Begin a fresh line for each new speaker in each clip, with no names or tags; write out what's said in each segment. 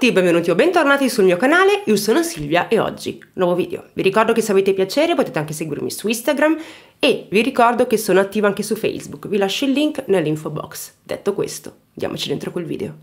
tutti, benvenuti o bentornati sul mio canale, io sono Silvia e oggi nuovo video. Vi ricordo che se avete piacere potete anche seguirmi su Instagram e vi ricordo che sono attiva anche su Facebook, vi lascio il link nell'info box. Detto questo, diamoci dentro col video.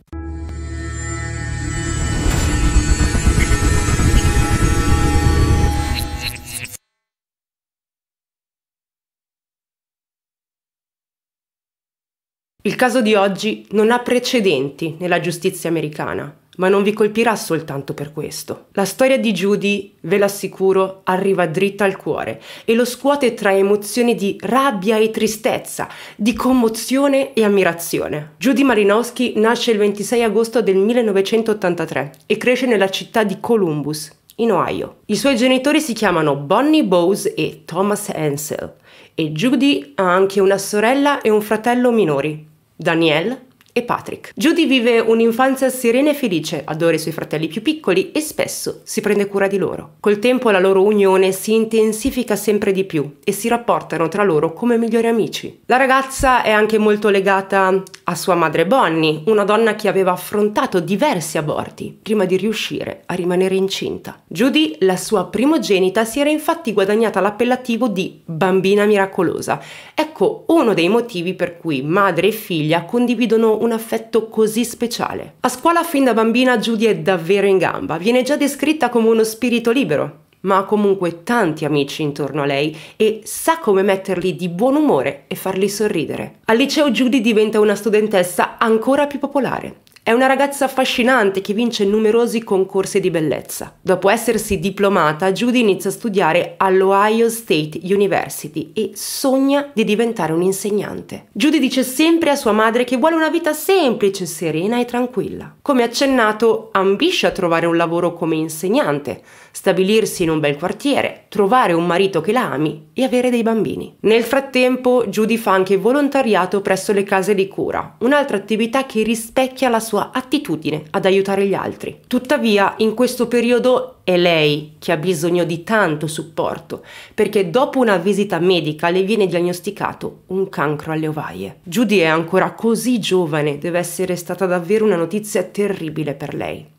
Il caso di oggi non ha precedenti nella giustizia americana ma non vi colpirà soltanto per questo. La storia di Judy, ve l'assicuro, arriva dritta al cuore e lo scuote tra emozioni di rabbia e tristezza, di commozione e ammirazione. Judy Malinowski nasce il 26 agosto del 1983 e cresce nella città di Columbus, in Ohio. I suoi genitori si chiamano Bonnie Bowes e Thomas Ansel e Judy ha anche una sorella e un fratello minori, Danielle e Patrick. Judy vive un'infanzia serena e felice, adora i suoi fratelli più piccoli e spesso si prende cura di loro. Col tempo la loro unione si intensifica sempre di più e si rapportano tra loro come migliori amici. La ragazza è anche molto legata a sua madre Bonnie, una donna che aveva affrontato diversi aborti prima di riuscire a rimanere incinta. Judy, la sua primogenita, si era infatti guadagnata l'appellativo di bambina miracolosa. Ecco uno dei motivi per cui madre e figlia condividono un un affetto così speciale. A scuola fin da bambina Judy è davvero in gamba, viene già descritta come uno spirito libero, ma ha comunque tanti amici intorno a lei e sa come metterli di buon umore e farli sorridere. Al liceo Judy diventa una studentessa ancora più popolare. È una ragazza affascinante che vince numerosi concorsi di bellezza. Dopo essersi diplomata, Judy inizia a studiare all'Ohio State University e sogna di diventare un'insegnante. Judy dice sempre a sua madre che vuole una vita semplice, serena e tranquilla. Come accennato, ambisce a trovare un lavoro come insegnante, stabilirsi in un bel quartiere, trovare un marito che la ami e avere dei bambini. Nel frattempo, Judy fa anche volontariato presso le case di cura, un'altra attività che rispecchia la sua sua attitudine ad aiutare gli altri. Tuttavia, in questo periodo è lei che ha bisogno di tanto supporto, perché dopo una visita medica le viene diagnosticato un cancro alle ovaie. Judy è ancora così giovane, deve essere stata davvero una notizia terribile per lei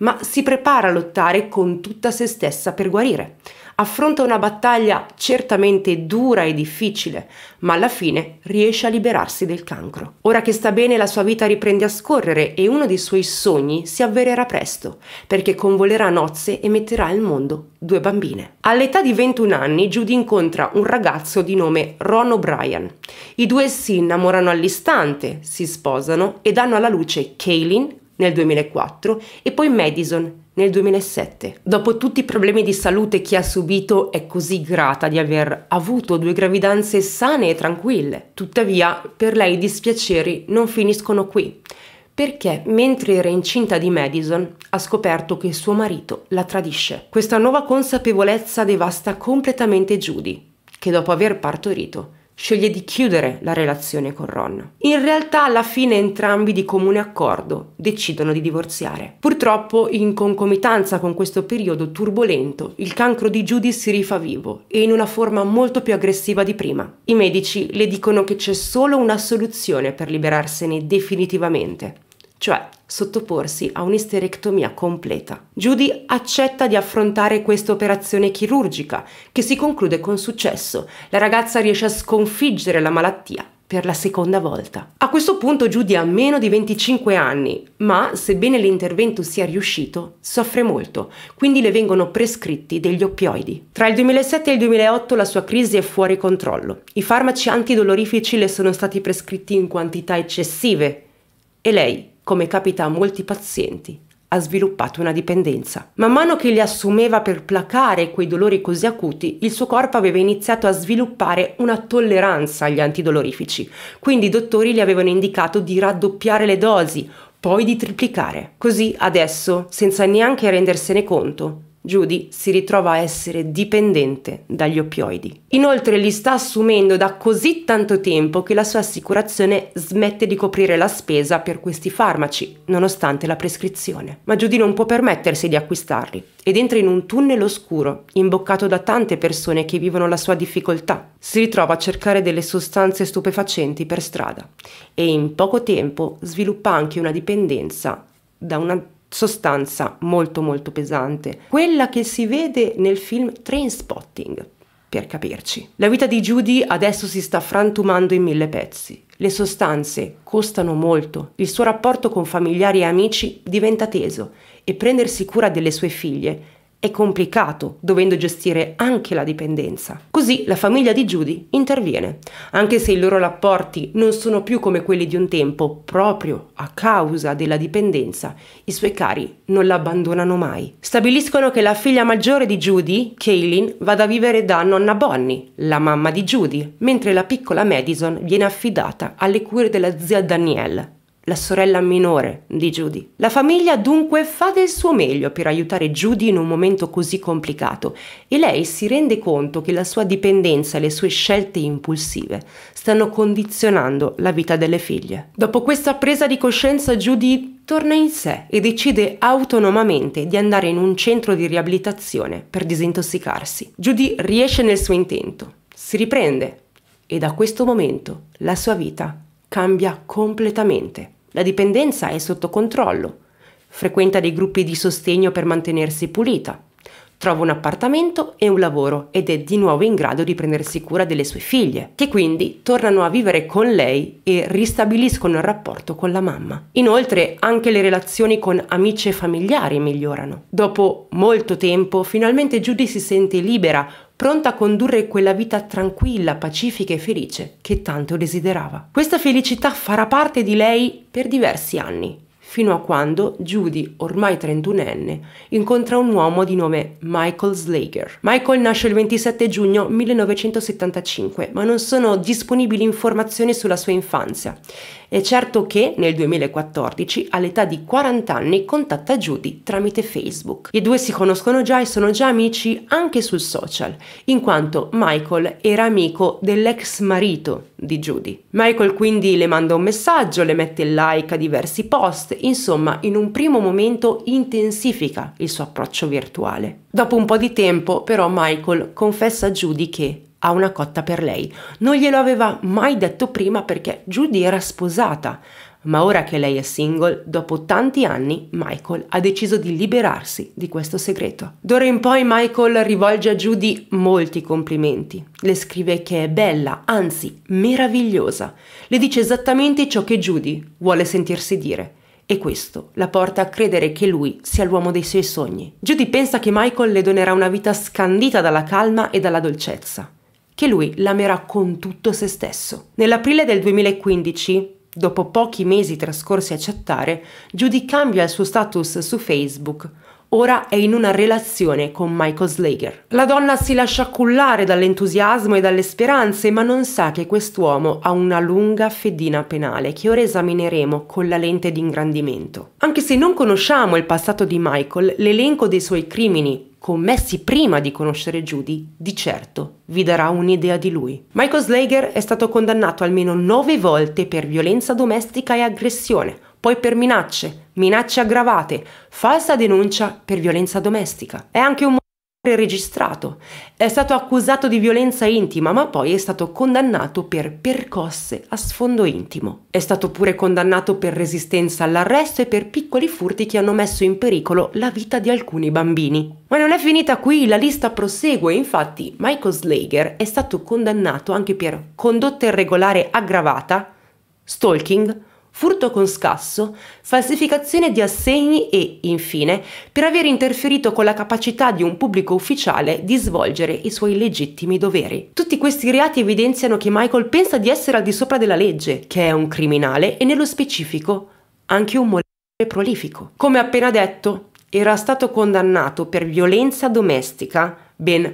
ma si prepara a lottare con tutta se stessa per guarire affronta una battaglia certamente dura e difficile, ma alla fine riesce a liberarsi del cancro. Ora che sta bene la sua vita riprende a scorrere e uno dei suoi sogni si avvererà presto, perché convolerà nozze e metterà al mondo due bambine. All'età di 21 anni Judy incontra un ragazzo di nome Ron O'Brien. I due si innamorano all'istante, si sposano e danno alla luce Kaylin nel 2004 e poi Madison nel 2007. Dopo tutti i problemi di salute che ha subito è così grata di aver avuto due gravidanze sane e tranquille. Tuttavia per lei i dispiaceri non finiscono qui perché mentre era incinta di Madison ha scoperto che suo marito la tradisce. Questa nuova consapevolezza devasta completamente Judy, che dopo aver partorito sceglie di chiudere la relazione con Ron. In realtà alla fine entrambi di comune accordo decidono di divorziare. Purtroppo in concomitanza con questo periodo turbolento il cancro di Judy si rifà vivo e in una forma molto più aggressiva di prima. I medici le dicono che c'è solo una soluzione per liberarsene definitivamente, cioè sottoporsi a un'isterectomia completa. Judy accetta di affrontare questa operazione chirurgica, che si conclude con successo. La ragazza riesce a sconfiggere la malattia per la seconda volta. A questo punto Judy ha meno di 25 anni, ma sebbene l'intervento sia riuscito, soffre molto, quindi le vengono prescritti degli oppioidi. Tra il 2007 e il 2008 la sua crisi è fuori controllo. I farmaci antidolorifici le sono stati prescritti in quantità eccessive e lei come capita a molti pazienti, ha sviluppato una dipendenza. Man mano che li assumeva per placare quei dolori così acuti, il suo corpo aveva iniziato a sviluppare una tolleranza agli antidolorifici, quindi i dottori gli avevano indicato di raddoppiare le dosi, poi di triplicare. Così adesso, senza neanche rendersene conto, Judy si ritrova a essere dipendente dagli oppioidi. Inoltre li sta assumendo da così tanto tempo che la sua assicurazione smette di coprire la spesa per questi farmaci, nonostante la prescrizione. Ma Judy non può permettersi di acquistarli ed entra in un tunnel oscuro, imboccato da tante persone che vivono la sua difficoltà. Si ritrova a cercare delle sostanze stupefacenti per strada e in poco tempo sviluppa anche una dipendenza da una sostanza molto molto pesante, quella che si vede nel film Train Spotting, per capirci. La vita di Judy adesso si sta frantumando in mille pezzi. Le sostanze costano molto, il suo rapporto con familiari e amici diventa teso e prendersi cura delle sue figlie è complicato, dovendo gestire anche la dipendenza. Così la famiglia di Judy interviene, anche se i loro rapporti non sono più come quelli di un tempo, proprio a causa della dipendenza, i suoi cari non la abbandonano mai. Stabiliscono che la figlia maggiore di Judy, Kaylin, vada a vivere da nonna Bonnie, la mamma di Judy, mentre la piccola Madison viene affidata alle cure della zia Danielle, la sorella minore di Judy. La famiglia dunque fa del suo meglio per aiutare Judy in un momento così complicato e lei si rende conto che la sua dipendenza e le sue scelte impulsive stanno condizionando la vita delle figlie. Dopo questa presa di coscienza Judy torna in sé e decide autonomamente di andare in un centro di riabilitazione per disintossicarsi. Judy riesce nel suo intento, si riprende e da questo momento la sua vita cambia completamente la dipendenza è sotto controllo, frequenta dei gruppi di sostegno per mantenersi pulita, trova un appartamento e un lavoro ed è di nuovo in grado di prendersi cura delle sue figlie, che quindi tornano a vivere con lei e ristabiliscono il rapporto con la mamma. Inoltre anche le relazioni con amici e familiari migliorano. Dopo molto tempo finalmente Judy si sente libera pronta a condurre quella vita tranquilla, pacifica e felice che tanto desiderava. Questa felicità farà parte di lei per diversi anni, fino a quando Judy, ormai 31enne, incontra un uomo di nome Michael Slager. Michael nasce il 27 giugno 1975, ma non sono disponibili informazioni sulla sua infanzia è certo che nel 2014, all'età di 40 anni, contatta Judy tramite Facebook. I due si conoscono già e sono già amici anche sul social, in quanto Michael era amico dell'ex marito di Judy. Michael quindi le manda un messaggio, le mette like a diversi post, insomma in un primo momento intensifica il suo approccio virtuale. Dopo un po' di tempo però Michael confessa a Judy che ha una cotta per lei. Non glielo aveva mai detto prima perché Judy era sposata, ma ora che lei è single, dopo tanti anni, Michael ha deciso di liberarsi di questo segreto. D'ora in poi Michael rivolge a Judy molti complimenti. Le scrive che è bella, anzi meravigliosa. Le dice esattamente ciò che Judy vuole sentirsi dire. E questo la porta a credere che lui sia l'uomo dei suoi sogni. Judy pensa che Michael le donerà una vita scandita dalla calma e dalla dolcezza che lui l'amerà con tutto se stesso. Nell'aprile del 2015, dopo pochi mesi trascorsi a chattare, Judy cambia il suo status su Facebook. Ora è in una relazione con Michael Slager. La donna si lascia cullare dall'entusiasmo e dalle speranze, ma non sa che quest'uomo ha una lunga fedina penale che ora esamineremo con la lente di ingrandimento. Anche se non conosciamo il passato di Michael, l'elenco dei suoi crimini commessi prima di conoscere Judy, di certo vi darà un'idea di lui. Michael Slager è stato condannato almeno nove volte per violenza domestica e aggressione, poi per minacce, minacce aggravate, falsa denuncia per violenza domestica. È anche un registrato. È stato accusato di violenza intima, ma poi è stato condannato per percosse a sfondo intimo. È stato pure condannato per resistenza all'arresto e per piccoli furti che hanno messo in pericolo la vita di alcuni bambini. Ma non è finita qui, la lista prosegue, infatti Michael Slager è stato condannato anche per condotta irregolare aggravata, stalking, furto con scasso, falsificazione di assegni e, infine, per aver interferito con la capacità di un pubblico ufficiale di svolgere i suoi legittimi doveri. Tutti questi reati evidenziano che Michael pensa di essere al di sopra della legge, che è un criminale e nello specifico anche un molestatore prolifico. Come appena detto, era stato condannato per violenza domestica ben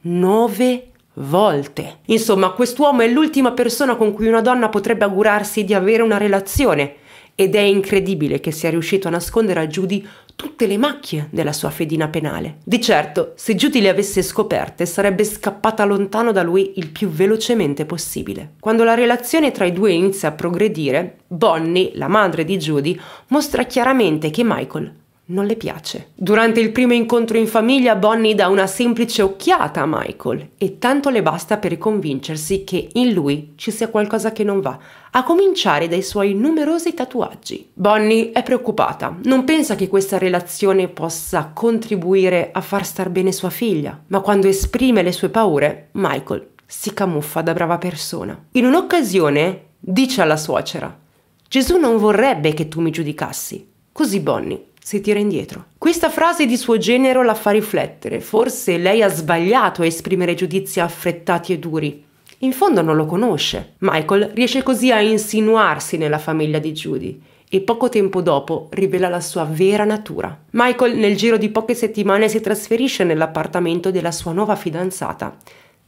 9 volte. Insomma, quest'uomo è l'ultima persona con cui una donna potrebbe augurarsi di avere una relazione ed è incredibile che sia riuscito a nascondere a Judy tutte le macchie della sua fedina penale. Di certo, se Judy le avesse scoperte, sarebbe scappata lontano da lui il più velocemente possibile. Quando la relazione tra i due inizia a progredire, Bonnie, la madre di Judy, mostra chiaramente che Michael non le piace. Durante il primo incontro in famiglia Bonnie dà una semplice occhiata a Michael e tanto le basta per convincersi che in lui ci sia qualcosa che non va, a cominciare dai suoi numerosi tatuaggi. Bonnie è preoccupata, non pensa che questa relazione possa contribuire a far star bene sua figlia, ma quando esprime le sue paure, Michael si camuffa da brava persona. In un'occasione dice alla suocera, Gesù non vorrebbe che tu mi giudicassi. Così Bonnie si tira indietro. Questa frase di suo genero la fa riflettere. Forse lei ha sbagliato a esprimere giudizi affrettati e duri. In fondo non lo conosce. Michael riesce così a insinuarsi nella famiglia di Judy e poco tempo dopo rivela la sua vera natura. Michael nel giro di poche settimane si trasferisce nell'appartamento della sua nuova fidanzata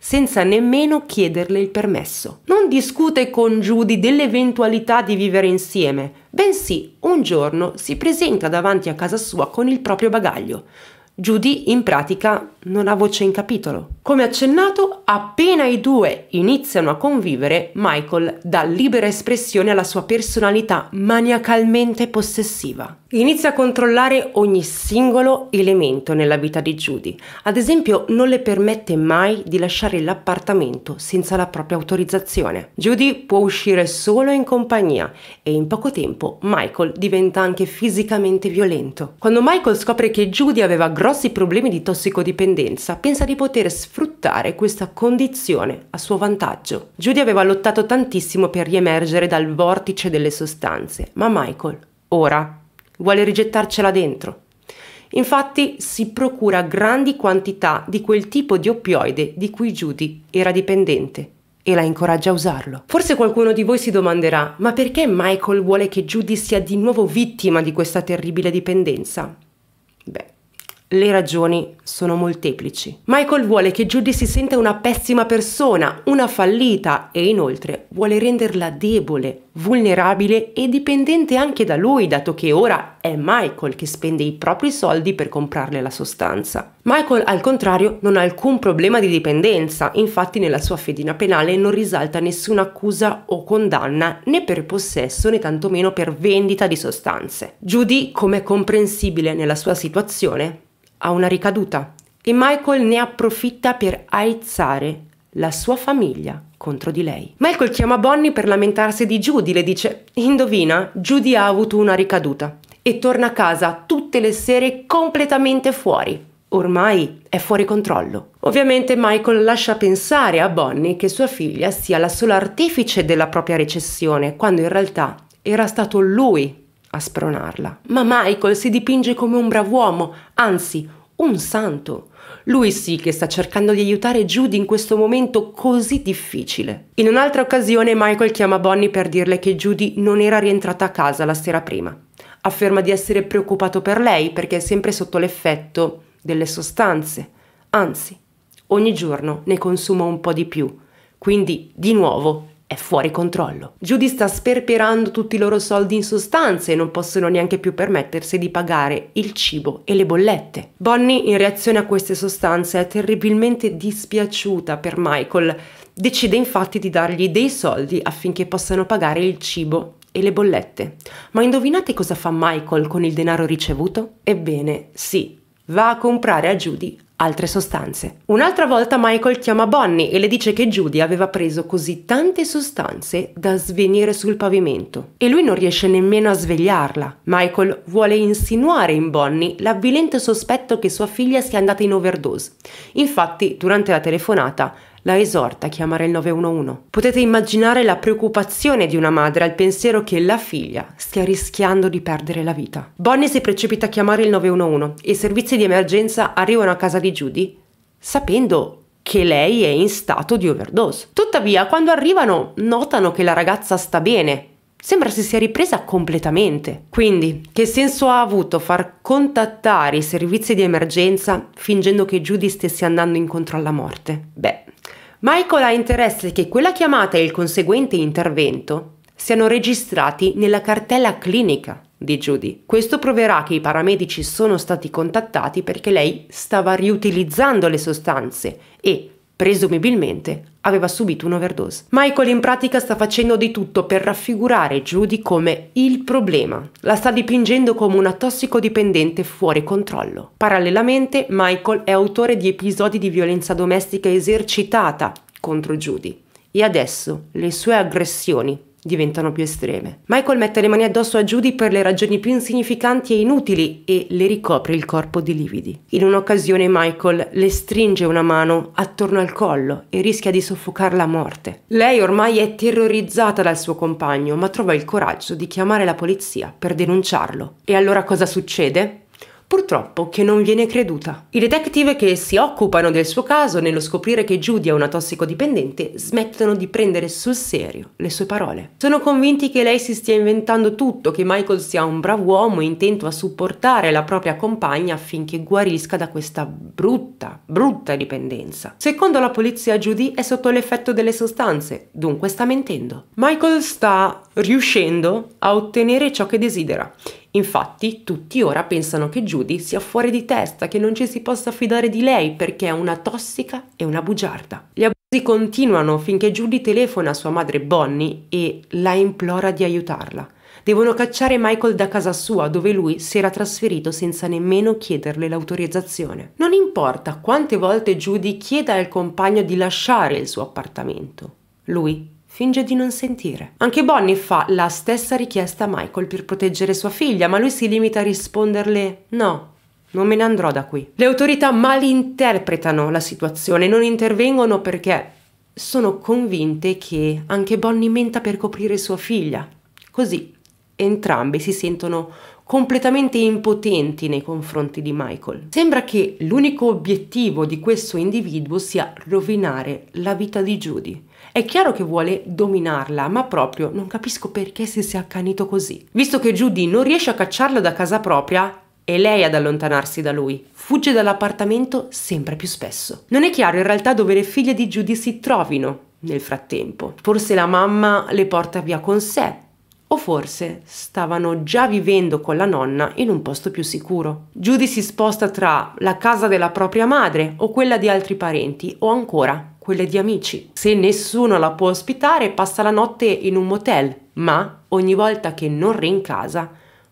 senza nemmeno chiederle il permesso. Non discute con Judy dell'eventualità di vivere insieme, bensì un giorno si presenta davanti a casa sua con il proprio bagaglio, Judy in pratica non ha voce in capitolo. Come accennato, appena i due iniziano a convivere, Michael dà libera espressione alla sua personalità maniacalmente possessiva. Inizia a controllare ogni singolo elemento nella vita di Judy. Ad esempio, non le permette mai di lasciare l'appartamento senza la propria autorizzazione. Judy può uscire solo in compagnia e in poco tempo Michael diventa anche fisicamente violento. Quando Michael scopre che Judy aveva grossi grossi problemi di tossicodipendenza, pensa di poter sfruttare questa condizione a suo vantaggio. Judy aveva lottato tantissimo per riemergere dal vortice delle sostanze, ma Michael, ora, vuole rigettarcela dentro. Infatti si procura grandi quantità di quel tipo di oppioide di cui Judy era dipendente e la incoraggia a usarlo. Forse qualcuno di voi si domanderà, ma perché Michael vuole che Judy sia di nuovo vittima di questa terribile dipendenza? Beh, le ragioni sono molteplici. Michael vuole che Judy si senta una pessima persona, una fallita e inoltre vuole renderla debole, vulnerabile e dipendente anche da lui, dato che ora è Michael che spende i propri soldi per comprarle la sostanza. Michael, al contrario, non ha alcun problema di dipendenza, infatti nella sua fedina penale non risalta nessuna accusa o condanna né per possesso né tantomeno per vendita di sostanze. Judy, come è comprensibile nella sua situazione, ha una ricaduta e Michael ne approfitta per aizzare la sua famiglia contro di lei. Michael chiama Bonnie per lamentarsi di Judy, le dice, indovina, Judy ha avuto una ricaduta e torna a casa tutte le sere completamente fuori. Ormai è fuori controllo. Ovviamente Michael lascia pensare a Bonnie che sua figlia sia la sola artefice della propria recessione, quando in realtà era stato lui a spronarla. Ma Michael si dipinge come un brav'uomo, anzi un santo. Lui sì che sta cercando di aiutare Judy in questo momento così difficile. In un'altra occasione Michael chiama Bonnie per dirle che Judy non era rientrata a casa la sera prima afferma di essere preoccupato per lei perché è sempre sotto l'effetto delle sostanze, anzi, ogni giorno ne consuma un po' di più, quindi di nuovo è fuori controllo. Judy sta sperperando tutti i loro soldi in sostanze e non possono neanche più permettersi di pagare il cibo e le bollette. Bonnie, in reazione a queste sostanze, è terribilmente dispiaciuta per Michael. Decide infatti di dargli dei soldi affinché possano pagare il cibo e le bollette. Ma indovinate cosa fa Michael con il denaro ricevuto? Ebbene, sì, va a comprare a Judy altre sostanze. Un'altra volta Michael chiama Bonnie e le dice che Judy aveva preso così tante sostanze da svenire sul pavimento e lui non riesce nemmeno a svegliarla. Michael vuole insinuare in Bonnie l'avvilente sospetto che sua figlia sia andata in overdose. Infatti, durante la telefonata, la esorta a chiamare il 911. Potete immaginare la preoccupazione di una madre al pensiero che la figlia stia rischiando di perdere la vita. Bonnie si precipita a chiamare il 911 e i servizi di emergenza arrivano a casa di Judy sapendo che lei è in stato di overdose. Tuttavia, quando arrivano, notano che la ragazza sta bene. Sembra si sia ripresa completamente. Quindi, che senso ha avuto far contattare i servizi di emergenza fingendo che Judy stesse andando incontro alla morte? Beh, Michael ha interesse che quella chiamata e il conseguente intervento siano registrati nella cartella clinica di Judy. Questo proverà che i paramedici sono stati contattati perché lei stava riutilizzando le sostanze e presumibilmente aveva subito un'overdose. Michael in pratica sta facendo di tutto per raffigurare Judy come il problema. La sta dipingendo come una tossicodipendente fuori controllo. Parallelamente, Michael è autore di episodi di violenza domestica esercitata contro Judy e adesso le sue aggressioni diventano più estreme. Michael mette le mani addosso a Judy per le ragioni più insignificanti e inutili e le ricopre il corpo di lividi. In un'occasione Michael le stringe una mano attorno al collo e rischia di soffocarla a morte. Lei ormai è terrorizzata dal suo compagno, ma trova il coraggio di chiamare la polizia per denunciarlo. E allora cosa succede? Purtroppo che non viene creduta. I detective che si occupano del suo caso nello scoprire che Judy è una tossicodipendente smettono di prendere sul serio le sue parole. Sono convinti che lei si stia inventando tutto, che Michael sia un bravo uomo intento a supportare la propria compagna affinché guarisca da questa brutta, brutta dipendenza. Secondo la polizia Judy è sotto l'effetto delle sostanze, dunque sta mentendo. Michael sta riuscendo a ottenere ciò che desidera Infatti tutti ora pensano che Judy sia fuori di testa, che non ci si possa fidare di lei perché è una tossica e una bugiarda. Gli abusi continuano finché Judy telefona a sua madre Bonnie e la implora di aiutarla. Devono cacciare Michael da casa sua dove lui si era trasferito senza nemmeno chiederle l'autorizzazione. Non importa quante volte Judy chieda al compagno di lasciare il suo appartamento, lui finge di non sentire. Anche Bonnie fa la stessa richiesta a Michael per proteggere sua figlia, ma lui si limita a risponderle no, non me ne andrò da qui. Le autorità malinterpretano la situazione, non intervengono perché sono convinte che anche Bonnie menta per coprire sua figlia. Così entrambe si sentono completamente impotenti nei confronti di Michael. Sembra che l'unico obiettivo di questo individuo sia rovinare la vita di Judy. È chiaro che vuole dominarla, ma proprio non capisco perché si sia accanito così. Visto che Judy non riesce a cacciarlo da casa propria, è lei ad allontanarsi da lui. Fugge dall'appartamento sempre più spesso. Non è chiaro in realtà dove le figlie di Judy si trovino nel frattempo. Forse la mamma le porta via con sé, o forse stavano già vivendo con la nonna in un posto più sicuro. Judy si sposta tra la casa della propria madre o quella di altri parenti o ancora quelle di amici. Se nessuno la può ospitare, passa la notte in un motel, ma ogni volta che non rincasa,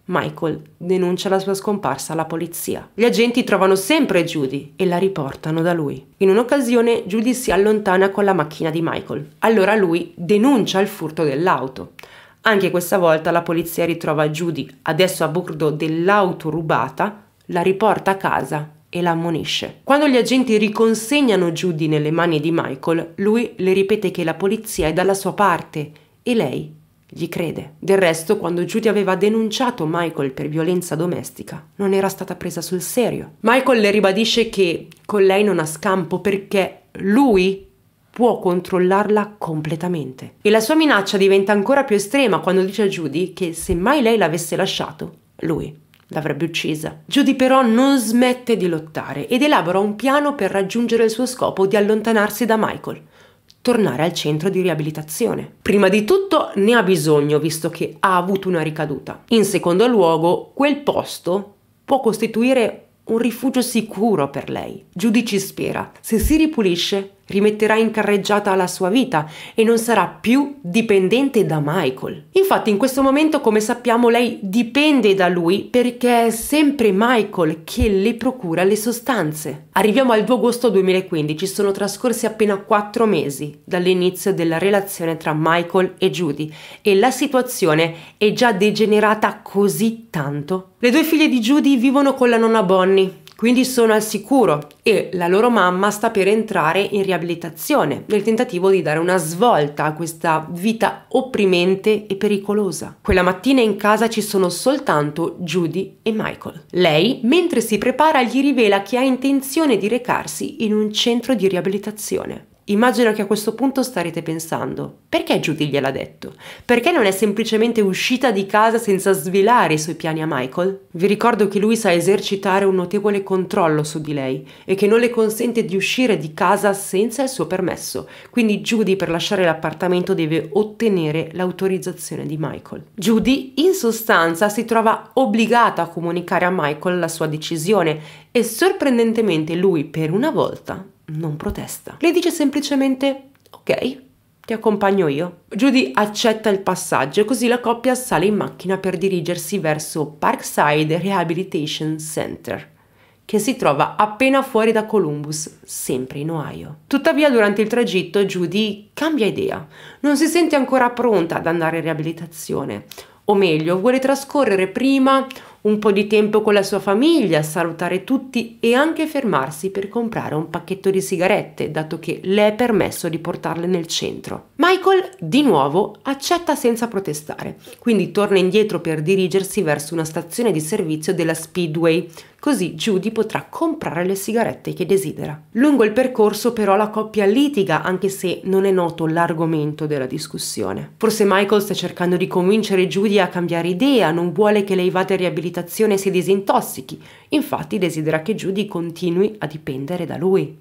Michael denuncia la sua scomparsa alla polizia. Gli agenti trovano sempre Judy e la riportano da lui. In un'occasione Judy si allontana con la macchina di Michael. Allora lui denuncia il furto dell'auto. Anche questa volta la polizia ritrova Judy, adesso a bordo dell'auto rubata, la riporta a casa e la ammonisce. Quando gli agenti riconsegnano Judy nelle mani di Michael, lui le ripete che la polizia è dalla sua parte e lei gli crede. Del resto, quando Judy aveva denunciato Michael per violenza domestica, non era stata presa sul serio. Michael le ribadisce che con lei non ha scampo perché lui può controllarla completamente. E la sua minaccia diventa ancora più estrema quando dice a Judy che se mai lei l'avesse lasciato, lui l'avrebbe uccisa. Judy però non smette di lottare ed elabora un piano per raggiungere il suo scopo di allontanarsi da Michael tornare al centro di riabilitazione. Prima di tutto ne ha bisogno visto che ha avuto una ricaduta. In secondo luogo, quel posto può costituire un rifugio sicuro per lei. Judy ci spera. Se si ripulisce, rimetterà in carreggiata la sua vita e non sarà più dipendente da Michael. Infatti in questo momento, come sappiamo, lei dipende da lui perché è sempre Michael che le procura le sostanze. Arriviamo al 2 agosto 2015, sono trascorsi appena 4 mesi dall'inizio della relazione tra Michael e Judy e la situazione è già degenerata così tanto. Le due figlie di Judy vivono con la nonna Bonnie quindi sono al sicuro e la loro mamma sta per entrare in riabilitazione nel tentativo di dare una svolta a questa vita opprimente e pericolosa. Quella mattina in casa ci sono soltanto Judy e Michael. Lei, mentre si prepara, gli rivela che ha intenzione di recarsi in un centro di riabilitazione. Immagino che a questo punto starete pensando, perché Judy gliel'ha detto? Perché non è semplicemente uscita di casa senza svelare i suoi piani a Michael? Vi ricordo che lui sa esercitare un notevole controllo su di lei e che non le consente di uscire di casa senza il suo permesso, quindi Judy per lasciare l'appartamento deve ottenere l'autorizzazione di Michael. Judy in sostanza si trova obbligata a comunicare a Michael la sua decisione e sorprendentemente lui per una volta non protesta. Le dice semplicemente ok, ti accompagno io. Judy accetta il passaggio e così la coppia sale in macchina per dirigersi verso Parkside Rehabilitation Center che si trova appena fuori da Columbus, sempre in Ohio. Tuttavia durante il tragitto Judy cambia idea, non si sente ancora pronta ad andare in riabilitazione, o meglio vuole trascorrere prima un po' di tempo con la sua famiglia, salutare tutti e anche fermarsi per comprare un pacchetto di sigarette, dato che le è permesso di portarle nel centro. Michael, di nuovo, accetta senza protestare, quindi torna indietro per dirigersi verso una stazione di servizio della Speedway, così Judy potrà comprare le sigarette che desidera. Lungo il percorso però la coppia litiga anche se non è noto l'argomento della discussione. Forse Michael sta cercando di convincere Judy a cambiare idea, non vuole che lei vada in riabilitazione e si disintossichi, infatti desidera che Judy continui a dipendere da lui.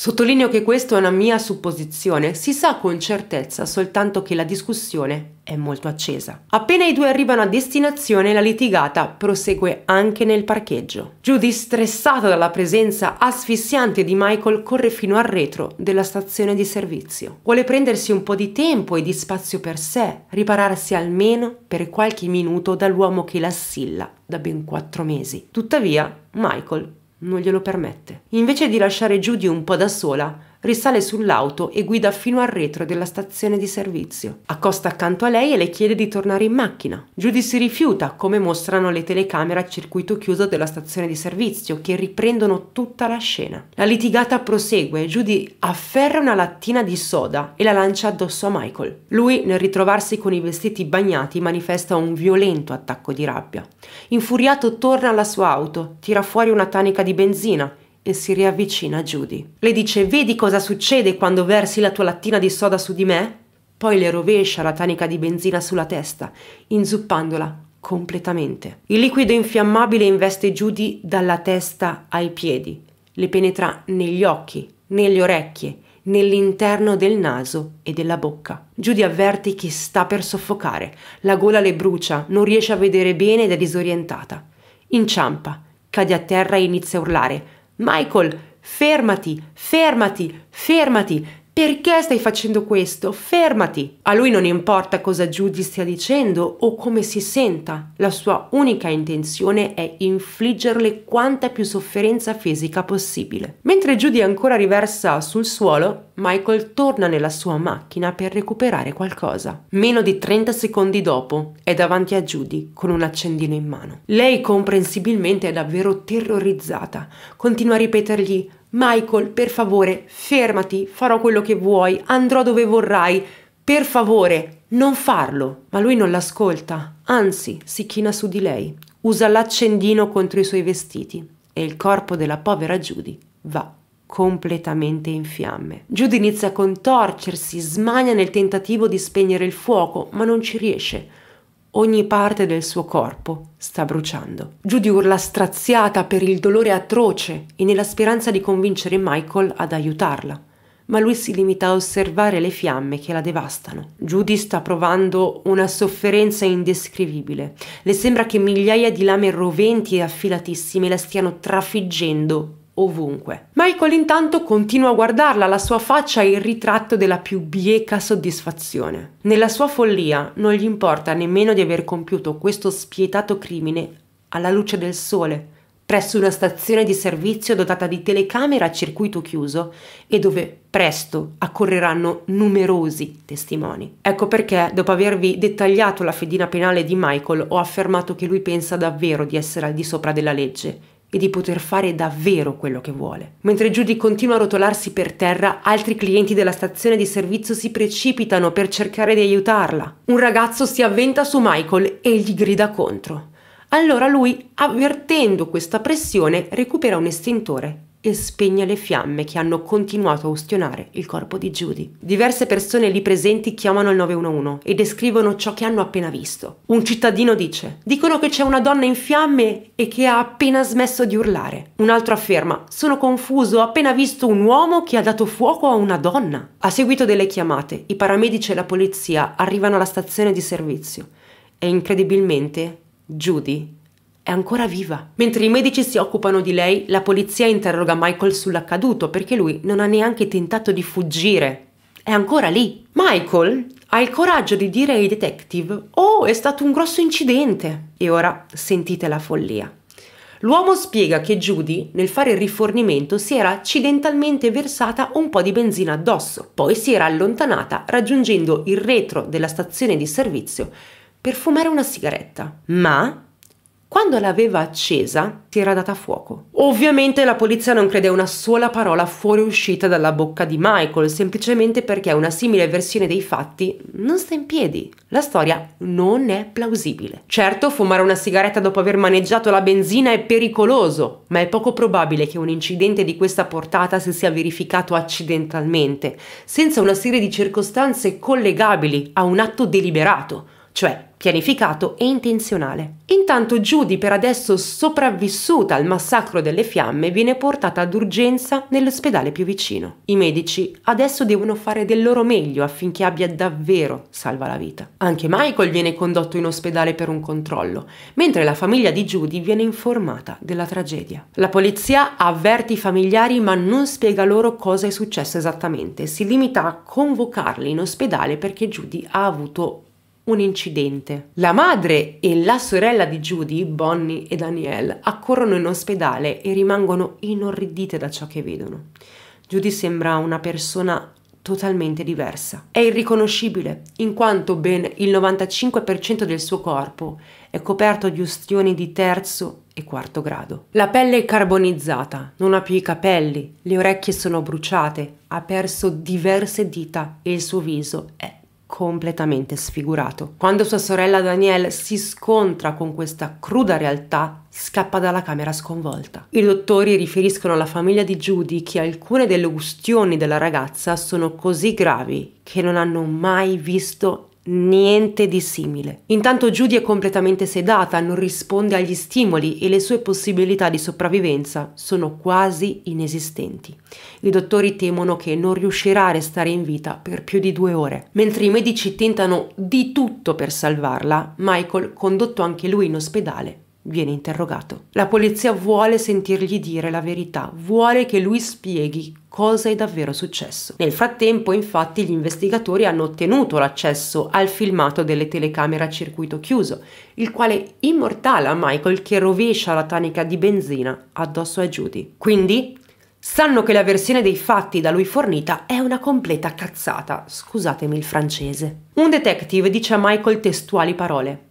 Sottolineo che questa è una mia supposizione, si sa con certezza soltanto che la discussione è molto accesa. Appena i due arrivano a destinazione, la litigata prosegue anche nel parcheggio. Judy, stressata dalla presenza asfissiante di Michael, corre fino al retro della stazione di servizio. Vuole prendersi un po' di tempo e di spazio per sé, ripararsi almeno per qualche minuto dall'uomo che l'assilla da ben quattro mesi. Tuttavia, Michael non glielo permette. Invece di lasciare Judy un po' da sola, risale sull'auto e guida fino al retro della stazione di servizio. Accosta accanto a lei e le chiede di tornare in macchina. Judy si rifiuta, come mostrano le telecamere a circuito chiuso della stazione di servizio, che riprendono tutta la scena. La litigata prosegue Judy afferra una lattina di soda e la lancia addosso a Michael. Lui, nel ritrovarsi con i vestiti bagnati, manifesta un violento attacco di rabbia. Infuriato torna alla sua auto, tira fuori una tanica di benzina e si riavvicina a Judy. Le dice: Vedi cosa succede quando versi la tua lattina di soda su di me? Poi le rovescia la tanica di benzina sulla testa, inzuppandola completamente. Il liquido infiammabile investe Judy dalla testa ai piedi, le penetra negli occhi, nelle orecchie, nell'interno del naso e della bocca. Judy avverte che sta per soffocare, la gola le brucia, non riesce a vedere bene ed è disorientata. Inciampa, cade a terra e inizia a urlare Michael, fermati, fermati, fermati, perché stai facendo questo? Fermati! A lui non importa cosa Judy stia dicendo o come si senta, la sua unica intenzione è infliggerle quanta più sofferenza fisica possibile. Mentre Judy è ancora riversa sul suolo, Michael torna nella sua macchina per recuperare qualcosa. Meno di 30 secondi dopo è davanti a Judy con un accendino in mano. Lei comprensibilmente è davvero terrorizzata. Continua a ripetergli Michael, per favore, fermati, farò quello che vuoi, andrò dove vorrai, per favore, non farlo. Ma lui non l'ascolta, anzi si china su di lei, usa l'accendino contro i suoi vestiti e il corpo della povera Judy va completamente in fiamme. Judy inizia a contorcersi, smania nel tentativo di spegnere il fuoco, ma non ci riesce ogni parte del suo corpo sta bruciando. Judy urla straziata per il dolore atroce e nella speranza di convincere Michael ad aiutarla, ma lui si limita a osservare le fiamme che la devastano. Judy sta provando una sofferenza indescrivibile. Le sembra che migliaia di lame roventi e affilatissime la stiano trafiggendo ovunque. Michael intanto continua a guardarla, la sua faccia è il ritratto della più bieca soddisfazione. Nella sua follia non gli importa nemmeno di aver compiuto questo spietato crimine alla luce del sole, presso una stazione di servizio dotata di telecamera a circuito chiuso e dove presto accorreranno numerosi testimoni. Ecco perché, dopo avervi dettagliato la fedina penale di Michael, ho affermato che lui pensa davvero di essere al di sopra della legge e di poter fare davvero quello che vuole. Mentre Judy continua a rotolarsi per terra, altri clienti della stazione di servizio si precipitano per cercare di aiutarla. Un ragazzo si avventa su Michael e gli grida contro. Allora lui, avvertendo questa pressione, recupera un estintore e spegne le fiamme che hanno continuato a ustionare il corpo di Judy. Diverse persone lì presenti chiamano il 911 e descrivono ciò che hanno appena visto. Un cittadino dice: Dicono che c'è una donna in fiamme e che ha appena smesso di urlare. Un altro afferma: Sono confuso, ho appena visto un uomo che ha dato fuoco a una donna. A seguito delle chiamate, i paramedici e la polizia arrivano alla stazione di servizio e incredibilmente Judy è ancora viva. Mentre i medici si occupano di lei, la polizia interroga Michael sull'accaduto perché lui non ha neanche tentato di fuggire. È ancora lì. Michael ha il coraggio di dire ai detective «Oh, è stato un grosso incidente!» E ora sentite la follia. L'uomo spiega che Judy, nel fare il rifornimento, si era accidentalmente versata un po' di benzina addosso, poi si era allontanata raggiungendo il retro della stazione di servizio per fumare una sigaretta. Ma quando l'aveva accesa, si era data fuoco. Ovviamente la polizia non crede una sola parola fuoriuscita dalla bocca di Michael, semplicemente perché una simile versione dei fatti non sta in piedi. La storia non è plausibile. Certo, fumare una sigaretta dopo aver maneggiato la benzina è pericoloso, ma è poco probabile che un incidente di questa portata si sia verificato accidentalmente, senza una serie di circostanze collegabili a un atto deliberato, cioè pianificato e intenzionale. Intanto Judy, per adesso sopravvissuta al massacro delle fiamme, viene portata d'urgenza nell'ospedale più vicino. I medici adesso devono fare del loro meglio affinché abbia davvero salva la vita. Anche Michael viene condotto in ospedale per un controllo, mentre la famiglia di Judy viene informata della tragedia. La polizia avverte i familiari ma non spiega loro cosa è successo esattamente, si limita a convocarli in ospedale perché Judy ha avuto un incidente. La madre e la sorella di Judy, Bonnie e Danielle, accorrono in ospedale e rimangono inorridite da ciò che vedono. Judy sembra una persona totalmente diversa. È irriconoscibile, in quanto ben il 95% del suo corpo è coperto di ustioni di terzo e quarto grado. La pelle è carbonizzata, non ha più i capelli, le orecchie sono bruciate, ha perso diverse dita e il suo viso è completamente sfigurato. Quando sua sorella Danielle si scontra con questa cruda realtà, scappa dalla camera sconvolta. I dottori riferiscono alla famiglia di Judy che alcune delle ustioni della ragazza sono così gravi che non hanno mai visto Niente di simile. Intanto Judy è completamente sedata, non risponde agli stimoli e le sue possibilità di sopravvivenza sono quasi inesistenti. I dottori temono che non riuscirà a restare in vita per più di due ore. Mentre i medici tentano di tutto per salvarla, Michael, condotto anche lui in ospedale, viene interrogato. La polizia vuole sentirgli dire la verità, vuole che lui spieghi cosa è davvero successo. Nel frattempo, infatti, gli investigatori hanno ottenuto l'accesso al filmato delle telecamere a circuito chiuso, il quale immortala Michael che rovescia la tanica di benzina addosso a Judy. Quindi, sanno che la versione dei fatti da lui fornita è una completa cazzata, scusatemi il francese. Un detective dice a Michael testuali parole.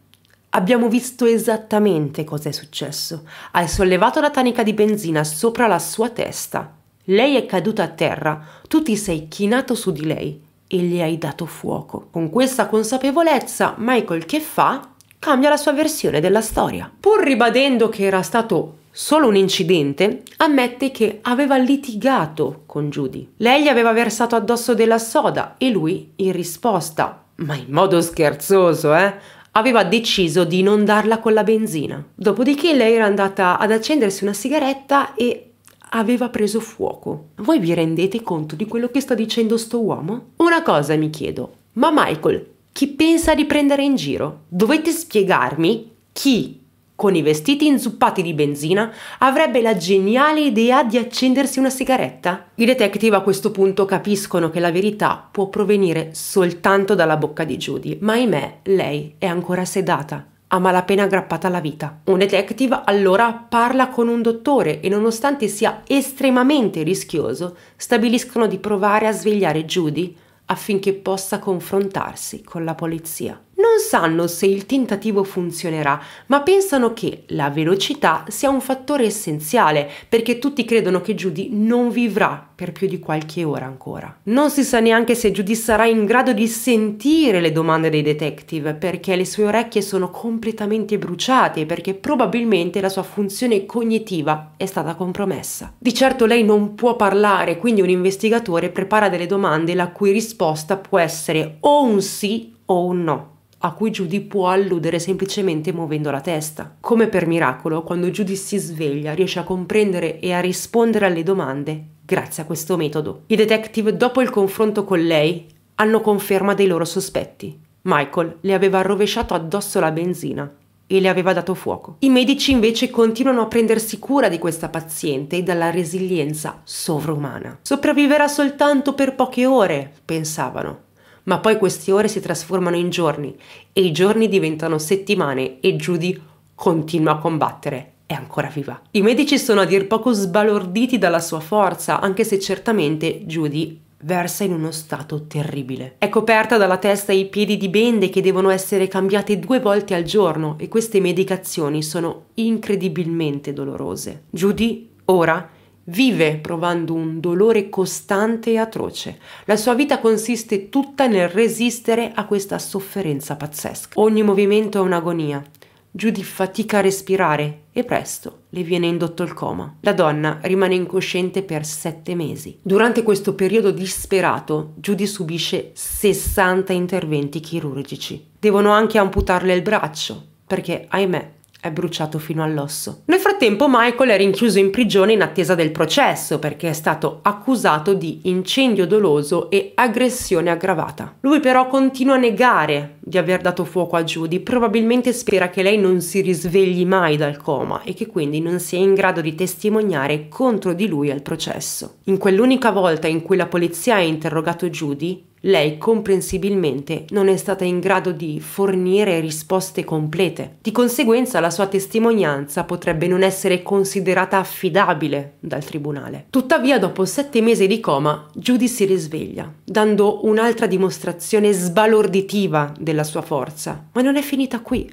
Abbiamo visto esattamente cosa è successo. Hai sollevato la tanica di benzina sopra la sua testa. Lei è caduta a terra, tu ti sei chinato su di lei e le hai dato fuoco. Con questa consapevolezza, Michael che fa? Cambia la sua versione della storia. Pur ribadendo che era stato solo un incidente, ammette che aveva litigato con Judy. Lei gli aveva versato addosso della soda e lui, in risposta, ma in modo scherzoso, eh, aveva deciso di non darla con la benzina. Dopodiché lei era andata ad accendersi una sigaretta e aveva preso fuoco. Voi vi rendete conto di quello che sta dicendo sto uomo? Una cosa mi chiedo, ma Michael, chi pensa di prendere in giro? Dovete spiegarmi chi con i vestiti inzuppati di benzina, avrebbe la geniale idea di accendersi una sigaretta. I detective a questo punto capiscono che la verità può provenire soltanto dalla bocca di Judy, ma ahimè lei è ancora sedata a malapena aggrappata alla vita. Un detective allora parla con un dottore e nonostante sia estremamente rischioso, stabiliscono di provare a svegliare Judy affinché possa confrontarsi con la polizia non sanno se il tentativo funzionerà, ma pensano che la velocità sia un fattore essenziale, perché tutti credono che Judy non vivrà per più di qualche ora ancora. Non si sa neanche se Judy sarà in grado di sentire le domande dei detective, perché le sue orecchie sono completamente bruciate, perché probabilmente la sua funzione cognitiva è stata compromessa. Di certo lei non può parlare, quindi un investigatore prepara delle domande la cui risposta può essere o un sì o un no a cui Judy può alludere semplicemente muovendo la testa. Come per miracolo, quando Judy si sveglia riesce a comprendere e a rispondere alle domande grazie a questo metodo. I detective, dopo il confronto con lei, hanno conferma dei loro sospetti. Michael le aveva rovesciato addosso la benzina e le aveva dato fuoco. I medici invece continuano a prendersi cura di questa paziente e dalla resilienza sovrumana. Sopravviverà soltanto per poche ore, pensavano, ma poi queste ore si trasformano in giorni e i giorni diventano settimane e Judy continua a combattere. È ancora viva. I medici sono a dir poco sbalorditi dalla sua forza, anche se certamente Judy versa in uno stato terribile. È coperta dalla testa e i piedi di bende che devono essere cambiate due volte al giorno e queste medicazioni sono incredibilmente dolorose. Judy, ora, Vive provando un dolore costante e atroce. La sua vita consiste tutta nel resistere a questa sofferenza pazzesca. Ogni movimento è un'agonia. Judy fatica a respirare e presto le viene indotto il coma. La donna rimane incosciente per sette mesi. Durante questo periodo disperato, Judy subisce 60 interventi chirurgici. Devono anche amputarle il braccio perché, ahimè, è bruciato fino all'osso. Nel frattempo Michael è rinchiuso in prigione in attesa del processo perché è stato accusato di incendio doloso e aggressione aggravata. Lui però continua a negare di aver dato fuoco a Judy, probabilmente spera che lei non si risvegli mai dal coma e che quindi non sia in grado di testimoniare contro di lui al processo. In quell'unica volta in cui la polizia ha interrogato Judy, lei comprensibilmente non è stata in grado di fornire risposte complete. Di conseguenza la sua testimonianza potrebbe non essere considerata affidabile dal tribunale. Tuttavia dopo sette mesi di coma Judy si risveglia, dando un'altra dimostrazione sbalorditiva della sua forza. Ma non è finita qui,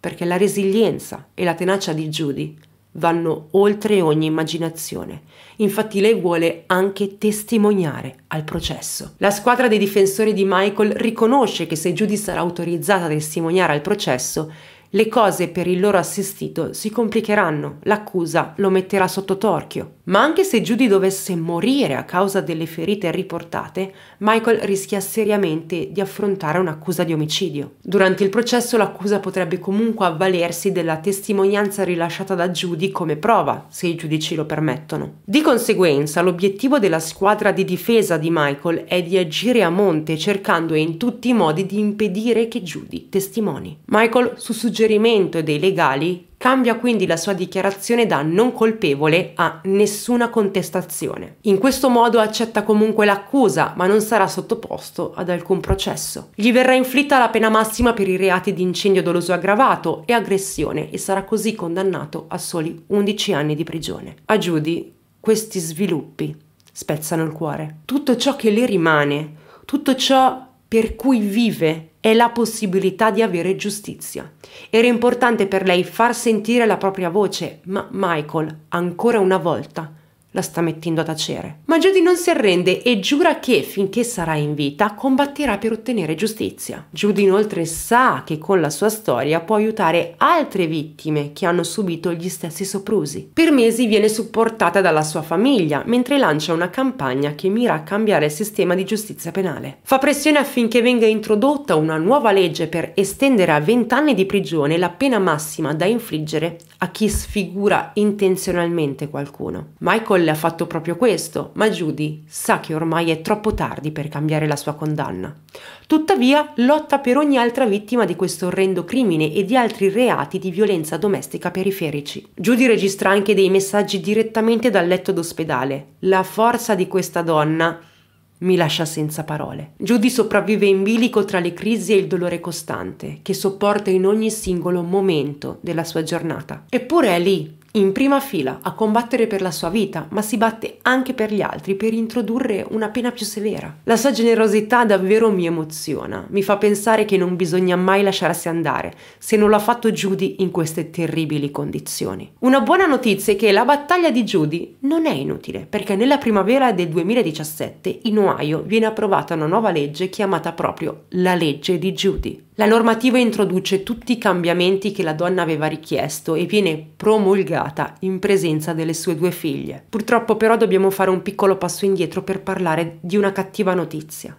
perché la resilienza e la tenacia di Judy vanno oltre ogni immaginazione. Infatti lei vuole anche testimoniare al processo. La squadra dei difensori di Michael riconosce che se Judy sarà autorizzata a testimoniare al processo, le cose per il loro assistito si complicheranno, l'accusa lo metterà sotto torchio. Ma anche se Judy dovesse morire a causa delle ferite riportate, Michael rischia seriamente di affrontare un'accusa di omicidio. Durante il processo l'accusa potrebbe comunque avvalersi della testimonianza rilasciata da Judy come prova, se i giudici lo permettono. Di conseguenza, l'obiettivo della squadra di difesa di Michael è di agire a monte cercando in tutti i modi di impedire che Judy testimoni. Michael, su suggerimento suggerimento dei legali, cambia quindi la sua dichiarazione da non colpevole a nessuna contestazione. In questo modo accetta comunque l'accusa, ma non sarà sottoposto ad alcun processo. Gli verrà inflitta la pena massima per i reati di incendio doloso aggravato e aggressione e sarà così condannato a soli 11 anni di prigione. A Judy questi sviluppi spezzano il cuore. Tutto ciò che le rimane, tutto ciò per cui vive è la possibilità di avere giustizia. Era importante per lei far sentire la propria voce, ma Michael, ancora una volta, la sta mettendo a tacere. Ma Judy non si arrende e giura che finché sarà in vita combatterà per ottenere giustizia. Judy inoltre sa che con la sua storia può aiutare altre vittime che hanno subito gli stessi soprusi. Per mesi viene supportata dalla sua famiglia mentre lancia una campagna che mira a cambiare il sistema di giustizia penale. Fa pressione affinché venga introdotta una nuova legge per estendere a 20 anni di prigione la pena massima da infliggere a chi sfigura intenzionalmente qualcuno. Michael Cole ha fatto proprio questo, ma Judy sa che ormai è troppo tardi per cambiare la sua condanna. Tuttavia, lotta per ogni altra vittima di questo orrendo crimine e di altri reati di violenza domestica periferici. Judy registra anche dei messaggi direttamente dal letto d'ospedale. La forza di questa donna mi lascia senza parole. Judy sopravvive in bilico tra le crisi e il dolore costante che sopporta in ogni singolo momento della sua giornata. Eppure è lì, in prima fila a combattere per la sua vita, ma si batte anche per gli altri per introdurre una pena più severa. La sua generosità davvero mi emoziona, mi fa pensare che non bisogna mai lasciarsi andare, se non l'ha fatto Judy in queste terribili condizioni. Una buona notizia è che la battaglia di Judy non è inutile, perché nella primavera del 2017 in Ohio viene approvata una nuova legge chiamata proprio la legge di Judy. La normativa introduce tutti i cambiamenti che la donna aveva richiesto e viene promulgata privata in presenza delle sue due figlie. Purtroppo però dobbiamo fare un piccolo passo indietro per parlare di una cattiva notizia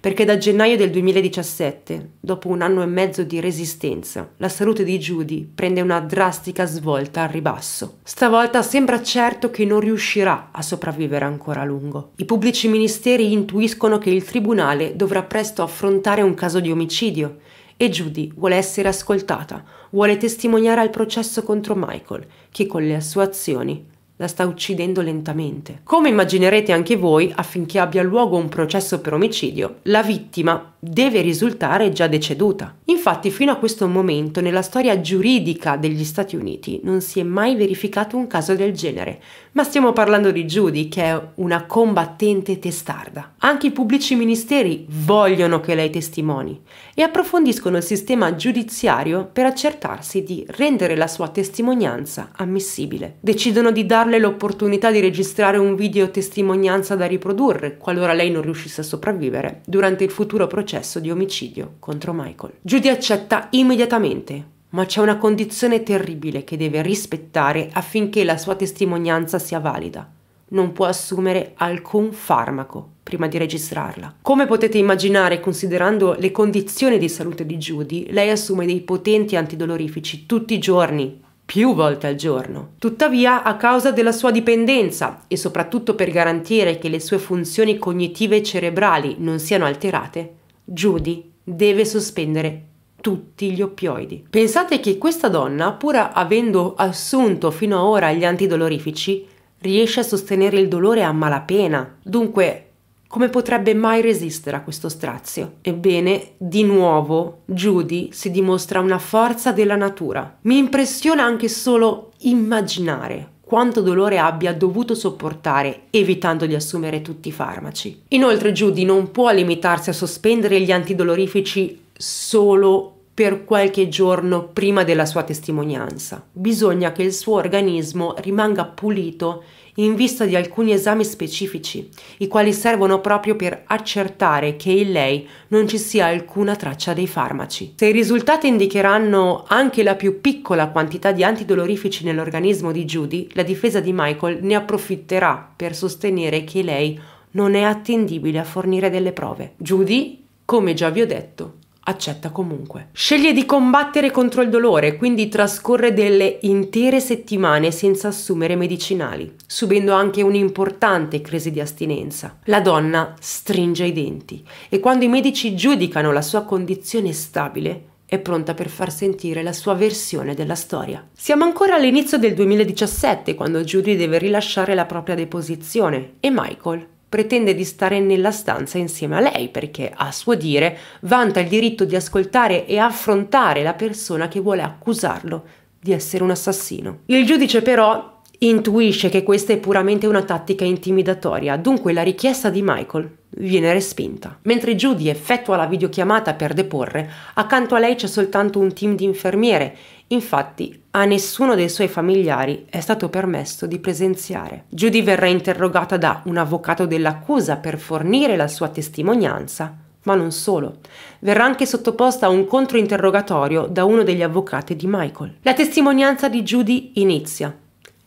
perché da gennaio del 2017, dopo un anno e mezzo di resistenza, la salute di Judy prende una drastica svolta al ribasso. Stavolta sembra certo che non riuscirà a sopravvivere ancora a lungo. I pubblici ministeri intuiscono che il tribunale dovrà presto affrontare un caso di omicidio e Judy vuole essere ascoltata, vuole testimoniare al processo contro Michael, che con le sue azioni la sta uccidendo lentamente. Come immaginerete anche voi, affinché abbia luogo un processo per omicidio, la vittima deve risultare già deceduta. Infatti fino a questo momento nella storia giuridica degli Stati Uniti non si è mai verificato un caso del genere, ma stiamo parlando di Judy che è una combattente testarda. Anche i pubblici ministeri vogliono che lei testimoni e approfondiscono il sistema giudiziario per accertarsi di rendere la sua testimonianza ammissibile. Decidono di darle darle l'opportunità di registrare un video testimonianza da riprodurre, qualora lei non riuscisse a sopravvivere, durante il futuro processo di omicidio contro Michael. Judy accetta immediatamente, ma c'è una condizione terribile che deve rispettare affinché la sua testimonianza sia valida. Non può assumere alcun farmaco prima di registrarla. Come potete immaginare, considerando le condizioni di salute di Judy, lei assume dei potenti antidolorifici tutti i giorni più volte al giorno. Tuttavia, a causa della sua dipendenza e soprattutto per garantire che le sue funzioni cognitive e cerebrali non siano alterate, Judy deve sospendere tutti gli oppioidi. Pensate che questa donna, pur avendo assunto fino ad ora gli antidolorifici, riesce a sostenere il dolore a malapena. Dunque, come potrebbe mai resistere a questo strazio? Ebbene, di nuovo, Judy si dimostra una forza della natura. Mi impressiona anche solo immaginare quanto dolore abbia dovuto sopportare evitando di assumere tutti i farmaci. Inoltre Judy non può limitarsi a sospendere gli antidolorifici solo per qualche giorno prima della sua testimonianza. Bisogna che il suo organismo rimanga pulito in vista di alcuni esami specifici, i quali servono proprio per accertare che in lei non ci sia alcuna traccia dei farmaci. Se i risultati indicheranno anche la più piccola quantità di antidolorifici nell'organismo di Judy, la difesa di Michael ne approfitterà per sostenere che lei non è attendibile a fornire delle prove. Judy, come già vi ho detto, accetta comunque. Sceglie di combattere contro il dolore, quindi trascorre delle intere settimane senza assumere medicinali, subendo anche un'importante crisi di astinenza. La donna stringe i denti e quando i medici giudicano la sua condizione stabile, è pronta per far sentire la sua versione della storia. Siamo ancora all'inizio del 2017 quando Judy deve rilasciare la propria deposizione e Michael pretende di stare nella stanza insieme a lei perché, a suo dire, vanta il diritto di ascoltare e affrontare la persona che vuole accusarlo di essere un assassino. Il giudice però intuisce che questa è puramente una tattica intimidatoria, dunque la richiesta di Michael viene respinta. Mentre Judy effettua la videochiamata per deporre, accanto a lei c'è soltanto un team di infermiere, infatti a nessuno dei suoi familiari è stato permesso di presenziare. Judy verrà interrogata da un avvocato dell'accusa per fornire la sua testimonianza, ma non solo. Verrà anche sottoposta a un controinterrogatorio da uno degli avvocati di Michael. La testimonianza di Judy inizia.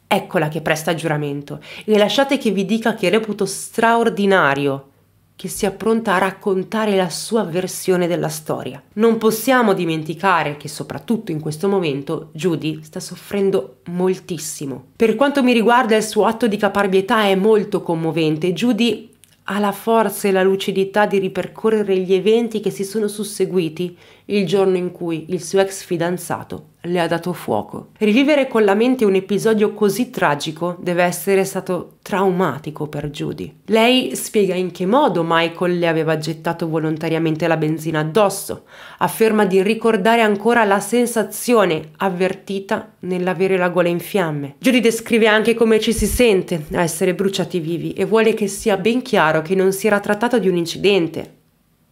Eccola che presta giuramento e lasciate che vi dica che reputo straordinario che sia pronta a raccontare la sua versione della storia. Non possiamo dimenticare che soprattutto in questo momento Judy sta soffrendo moltissimo. Per quanto mi riguarda il suo atto di caparbietà è molto commovente. Judy ha la forza e la lucidità di ripercorrere gli eventi che si sono susseguiti il giorno in cui il suo ex fidanzato le ha dato fuoco. Rivivere con la mente un episodio così tragico deve essere stato traumatico per Judy. Lei spiega in che modo Michael le aveva gettato volontariamente la benzina addosso, afferma di ricordare ancora la sensazione avvertita nell'avere la gola in fiamme. Judy descrive anche come ci si sente a essere bruciati vivi e vuole che sia ben chiaro che non si era trattato di un incidente.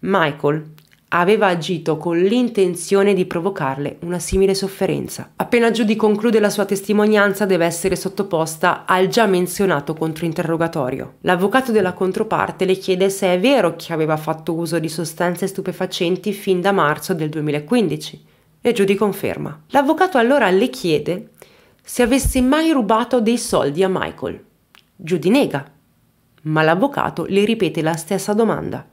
Michael aveva agito con l'intenzione di provocarle una simile sofferenza. Appena Judy conclude la sua testimonianza deve essere sottoposta al già menzionato controinterrogatorio. L'avvocato della controparte le chiede se è vero che aveva fatto uso di sostanze stupefacenti fin da marzo del 2015 e Judy conferma. L'avvocato allora le chiede se avesse mai rubato dei soldi a Michael. Judy nega, ma l'avvocato le ripete la stessa domanda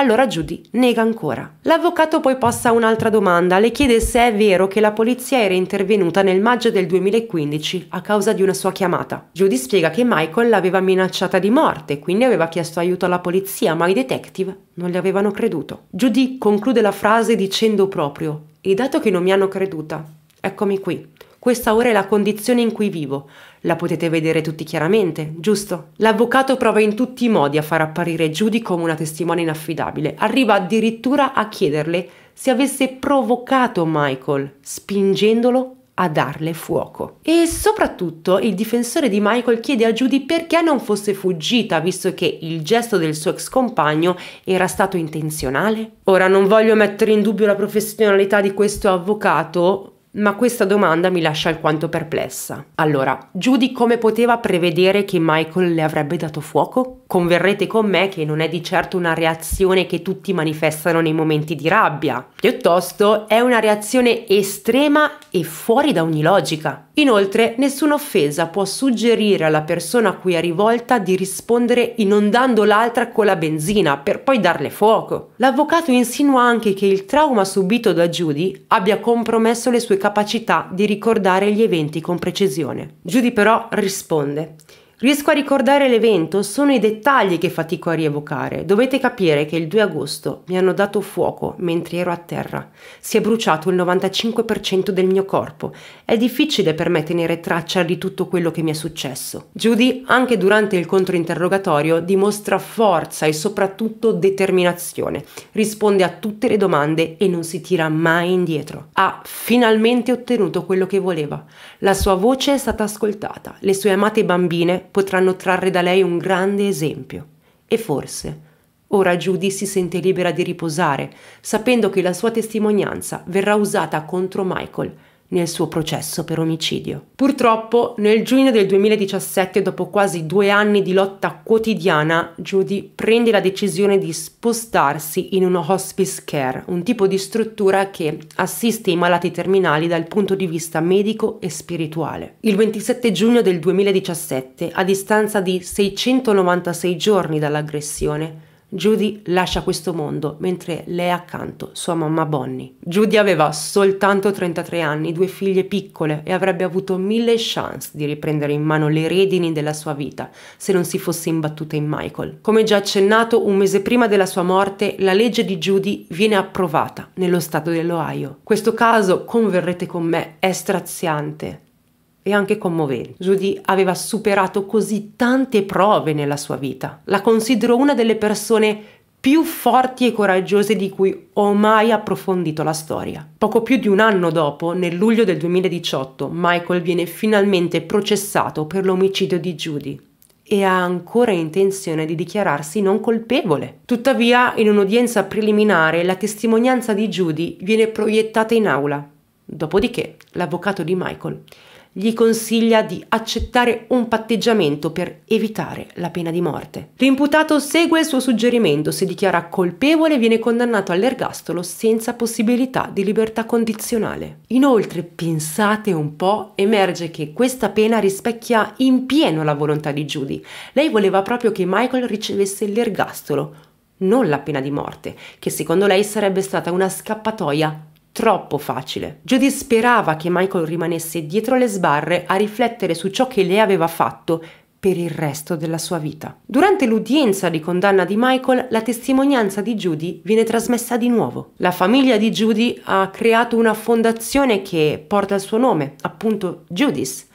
allora Judy nega ancora. L'avvocato poi posta un'altra domanda, le chiede se è vero che la polizia era intervenuta nel maggio del 2015 a causa di una sua chiamata. Judy spiega che Michael l'aveva minacciata di morte, quindi aveva chiesto aiuto alla polizia, ma i detective non le avevano creduto. Judy conclude la frase dicendo proprio, e dato che non mi hanno creduta, eccomi qui. Questa ora è la condizione in cui vivo. La potete vedere tutti chiaramente, giusto? L'avvocato prova in tutti i modi a far apparire Judy come una testimone inaffidabile. Arriva addirittura a chiederle se avesse provocato Michael, spingendolo a darle fuoco. E soprattutto il difensore di Michael chiede a Judy perché non fosse fuggita, visto che il gesto del suo ex compagno era stato intenzionale. Ora non voglio mettere in dubbio la professionalità di questo avvocato, ma questa domanda mi lascia alquanto perplessa. Allora, Judy come poteva prevedere che Michael le avrebbe dato fuoco? Converrete con me che non è di certo una reazione che tutti manifestano nei momenti di rabbia, piuttosto è una reazione estrema e fuori da ogni logica. Inoltre, nessuna offesa può suggerire alla persona a cui è rivolta di rispondere inondando l'altra con la benzina per poi darle fuoco. L'avvocato insinua anche che il trauma subito da Judy abbia compromesso le sue capacità di ricordare gli eventi con precisione. Judy però risponde Riesco a ricordare l'evento, sono i dettagli che fatico a rievocare. Dovete capire che il 2 agosto mi hanno dato fuoco mentre ero a terra. Si è bruciato il 95% del mio corpo. È difficile per me tenere traccia di tutto quello che mi è successo. Judy, anche durante il controinterrogatorio, dimostra forza e soprattutto determinazione. Risponde a tutte le domande e non si tira mai indietro. Ha finalmente ottenuto quello che voleva. La sua voce è stata ascoltata, le sue amate bambine potranno trarre da lei un grande esempio. E forse, ora Judy si sente libera di riposare, sapendo che la sua testimonianza verrà usata contro Michael nel suo processo per omicidio. Purtroppo, nel giugno del 2017, dopo quasi due anni di lotta quotidiana, Judy prende la decisione di spostarsi in uno hospice care, un tipo di struttura che assiste i malati terminali dal punto di vista medico e spirituale. Il 27 giugno del 2017, a distanza di 696 giorni dall'aggressione, Judy lascia questo mondo mentre le è accanto sua mamma Bonnie. Judy aveva soltanto 33 anni, due figlie piccole e avrebbe avuto mille chance di riprendere in mano le redini della sua vita se non si fosse imbattuta in Michael. Come già accennato, un mese prima della sua morte, la legge di Judy viene approvata nello stato dell'Ohio. Questo caso, converrete con me, è straziante e anche commovente. Judy aveva superato così tante prove nella sua vita. La considero una delle persone più forti e coraggiose di cui ho mai approfondito la storia. Poco più di un anno dopo, nel luglio del 2018, Michael viene finalmente processato per l'omicidio di Judy e ha ancora intenzione di dichiararsi non colpevole. Tuttavia, in un'udienza preliminare, la testimonianza di Judy viene proiettata in aula. Dopodiché, l'avvocato di Michael gli consiglia di accettare un patteggiamento per evitare la pena di morte. L'imputato segue il suo suggerimento, si dichiara colpevole e viene condannato all'ergastolo senza possibilità di libertà condizionale. Inoltre, pensate un po', emerge che questa pena rispecchia in pieno la volontà di Judy. Lei voleva proprio che Michael ricevesse l'ergastolo, non la pena di morte, che secondo lei sarebbe stata una scappatoia troppo facile. Judy sperava che Michael rimanesse dietro le sbarre a riflettere su ciò che lei aveva fatto per il resto della sua vita. Durante l'udienza di condanna di Michael, la testimonianza di Judy viene trasmessa di nuovo. La famiglia di Judy ha creato una fondazione che porta il suo nome, appunto Judy's,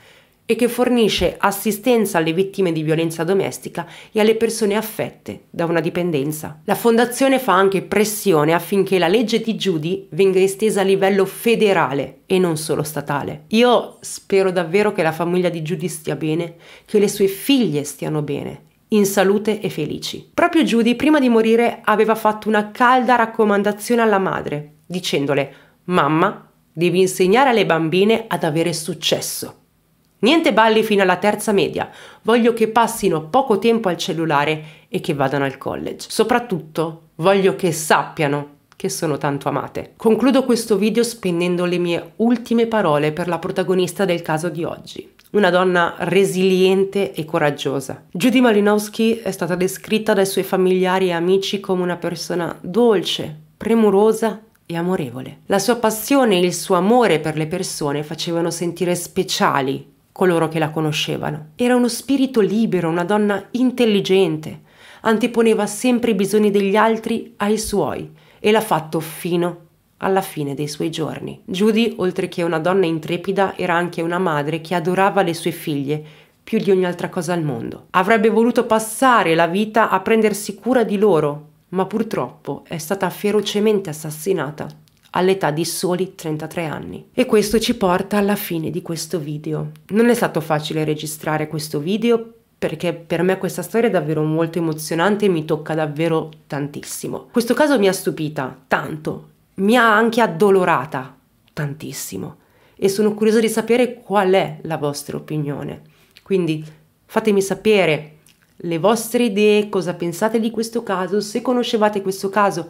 e che fornisce assistenza alle vittime di violenza domestica e alle persone affette da una dipendenza. La fondazione fa anche pressione affinché la legge di Judy venga estesa a livello federale e non solo statale. Io spero davvero che la famiglia di Judy stia bene, che le sue figlie stiano bene in salute e felici. Proprio Judy, prima di morire, aveva fatto una calda raccomandazione alla madre, dicendole: Mamma, devi insegnare alle bambine ad avere successo. Niente balli fino alla terza media, voglio che passino poco tempo al cellulare e che vadano al college. Soprattutto voglio che sappiano che sono tanto amate. Concludo questo video spendendo le mie ultime parole per la protagonista del caso di oggi. Una donna resiliente e coraggiosa. Judy Malinowski è stata descritta dai suoi familiari e amici come una persona dolce, premurosa e amorevole. La sua passione e il suo amore per le persone facevano sentire speciali coloro che la conoscevano. Era uno spirito libero, una donna intelligente. Anteponeva sempre i bisogni degli altri ai suoi e l'ha fatto fino alla fine dei suoi giorni. Judy, oltre che una donna intrepida, era anche una madre che adorava le sue figlie più di ogni altra cosa al mondo. Avrebbe voluto passare la vita a prendersi cura di loro, ma purtroppo è stata ferocemente assassinata all'età di soli 33 anni. E questo ci porta alla fine di questo video. Non è stato facile registrare questo video perché per me questa storia è davvero molto emozionante e mi tocca davvero tantissimo. Questo caso mi ha stupita tanto, mi ha anche addolorata tantissimo e sono curiosa di sapere qual è la vostra opinione. Quindi fatemi sapere le vostre idee, cosa pensate di questo caso, se conoscevate questo caso